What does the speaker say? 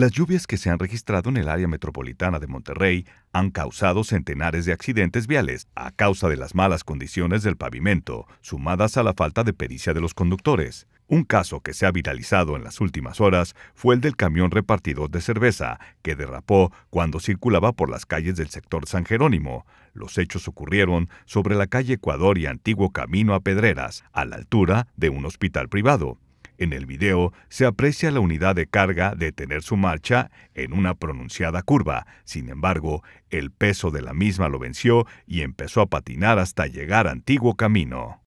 Las lluvias que se han registrado en el área metropolitana de Monterrey han causado centenares de accidentes viales a causa de las malas condiciones del pavimento, sumadas a la falta de pericia de los conductores. Un caso que se ha viralizado en las últimas horas fue el del camión repartidor de cerveza, que derrapó cuando circulaba por las calles del sector San Jerónimo. Los hechos ocurrieron sobre la calle Ecuador y antiguo camino a Pedreras, a la altura de un hospital privado. En el video se aprecia la unidad de carga de tener su marcha en una pronunciada curva. Sin embargo, el peso de la misma lo venció y empezó a patinar hasta llegar a Antiguo Camino.